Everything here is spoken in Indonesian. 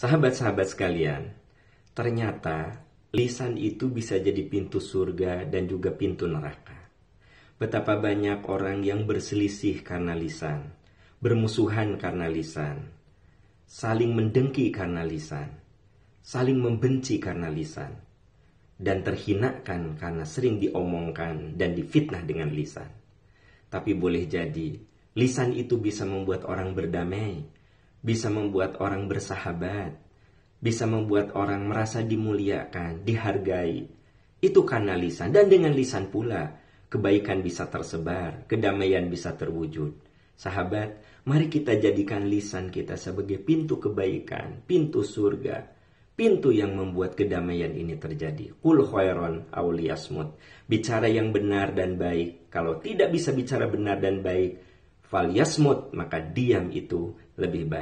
Sahabat-sahabat sekalian, ternyata lisan itu bisa jadi pintu surga dan juga pintu neraka. Betapa banyak orang yang berselisih karena lisan, bermusuhan karena lisan, saling mendengki karena lisan, saling membenci karena lisan, dan terhinakan karena sering diomongkan dan difitnah dengan lisan. Tapi boleh jadi, lisan itu bisa membuat orang berdamai, bisa membuat orang bersahabat, bisa membuat orang merasa dimuliakan, dihargai. Itu karena lisan dan dengan lisan pula kebaikan bisa tersebar, kedamaian bisa terwujud. Sahabat, mari kita jadikan lisan kita sebagai pintu kebaikan, pintu surga, pintu yang membuat kedamaian ini terjadi. Kul khairon awliyasmud. Bicara yang benar dan baik. Kalau tidak bisa bicara benar dan baik, fal yasmud, maka diam itu lebih baik.